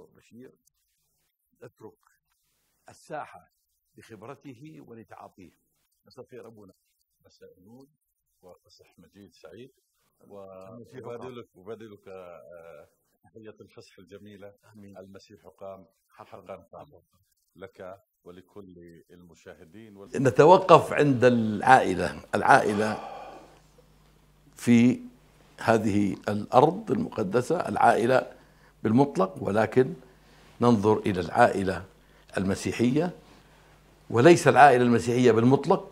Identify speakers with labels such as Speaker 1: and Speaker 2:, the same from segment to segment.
Speaker 1: دكتور بشير اترك الساحه لخبرته ولتعاطيه
Speaker 2: نستطيع أبونا مساء النور وفصح مجيد سعيد وبادلك وبادلك آه، تحية الفصح الجميلة أمين. المسيح قام حقا قام لك ولكل المشاهدين وال... نتوقف
Speaker 1: عند العائلة العائلة في هذه الأرض المقدسة العائلة بالمطلق ولكن ننظر إلى العائلة المسيحية وليس العائلة المسيحية بالمطلق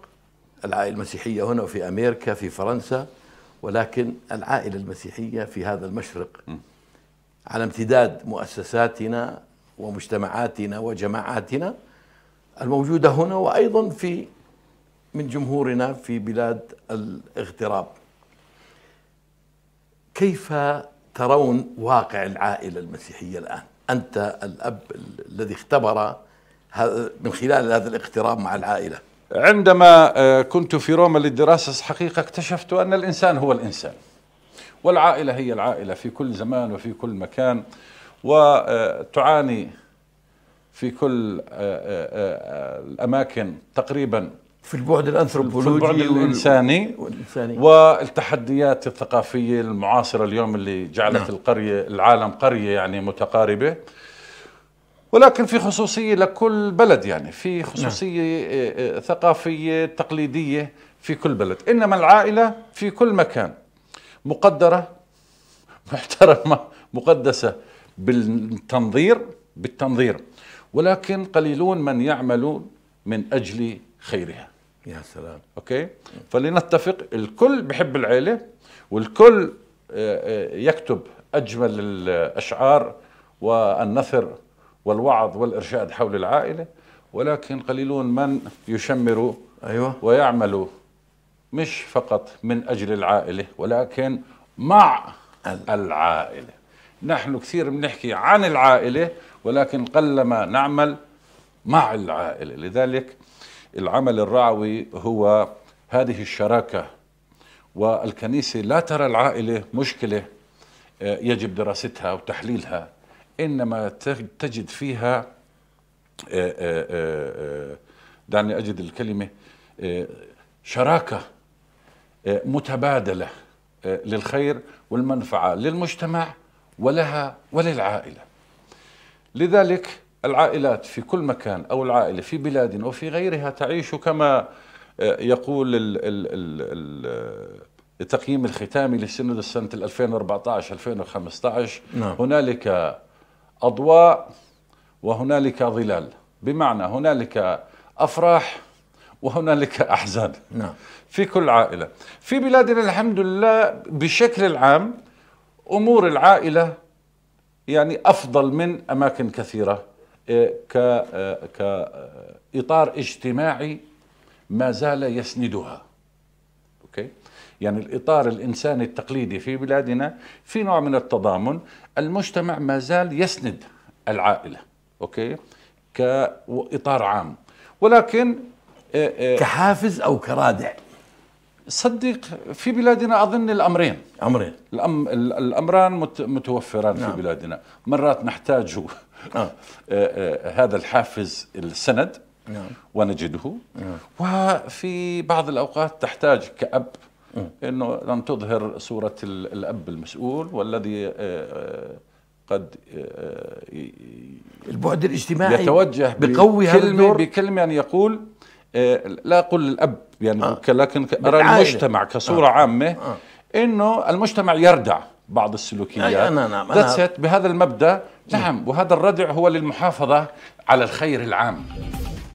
Speaker 1: العائلة المسيحية هنا وفي أمريكا في فرنسا ولكن العائلة المسيحية في هذا المشرق على امتداد مؤسساتنا ومجتمعاتنا وجماعاتنا الموجودة هنا وأيضا في من جمهورنا في بلاد الاغتراب كيف ترون واقع العائلة المسيحية الآن أنت الأب
Speaker 2: الذي اختبر
Speaker 1: من خلال هذا الاقتراب مع العائلة
Speaker 2: عندما آه، كنت في روما للدراسة حقيقة اكتشفت أن الإنسان هو الإنسان والعائلة هي العائلة في كل زمان وفي كل مكان وتعاني آه، في كل آه، الأماكن تقريبا في البعد الانثروبولوجي في البعد الانساني والإنساني. والتحديات الثقافيه المعاصره اليوم اللي جعلت نعم. القريه العالم قريه يعني متقاربه ولكن في خصوصيه لكل بلد يعني في نعم. خصوصيه نعم. ثقافيه تقليديه في كل بلد انما العائله في كل مكان مقدره محترمه مقدسه بالتنظير بالتنظير ولكن قليلون من يعملون من اجل خيرها يا سلام اوكي فلنتفق الكل بحب العيله والكل آه، آه، يكتب اجمل الاشعار والنثر والوعظ والارشاد حول العائله ولكن قليلون من يشمروا ايوه ويعملوا مش فقط من اجل العائله ولكن مع العائله نحن كثير بنحكي عن العائله ولكن قلما نعمل مع العائله لذلك العمل الرعوي هو هذه الشراكة والكنيسة لا ترى العائلة مشكلة آه، يجب دراستها وتحليلها إنما تجد فيها آه، آه، دعني أجد الكلمة شراكة متبادلة للخير والمنفعة للمجتمع ولها وللعائلة لذلك العائلات في كل مكان أو العائلة في بلاد أو في غيرها تعيش كما آه، يقول التقييم الختامي للسند السنه 2014 2014-2015 نعم. هنالك أضواء وهنالك ظلال بمعنى هنالك أفراح وهنالك أحزان نعم. في كل عائلة في بلادنا الحمد لله بشكل العام أمور العائلة يعني أفضل من أماكن كثيرة كاطار اجتماعي ما زال يسندها اوكي يعني الاطار الانساني التقليدي في بلادنا في نوع من التضامن المجتمع ما زال يسند العائله اوكي كاطار عام ولكن آه، آه، كحافز او كرادع صدق في بلادنا اظن الامرين امرين الأم الامران متوفران نعم. في بلادنا مرات نحتاج آه. آه هذا الحافز السند نعم. ونجده نعم. وفي بعض الأوقات تحتاج كأب أنه أن تظهر صورة الأب المسؤول والذي آه، آه، قد آه، البعد الاجتماعي يتوجه بقوي بكلمة, بكلمة أن يعني يقول لا أقول الأب يعني آه. لكن أرى المجتمع كصورة آه. عامة آه. أنه المجتمع يردع بعض السلوكيات أنا أنا بهذا المبدا نعم وهذا الردع هو للمحافظه على الخير العام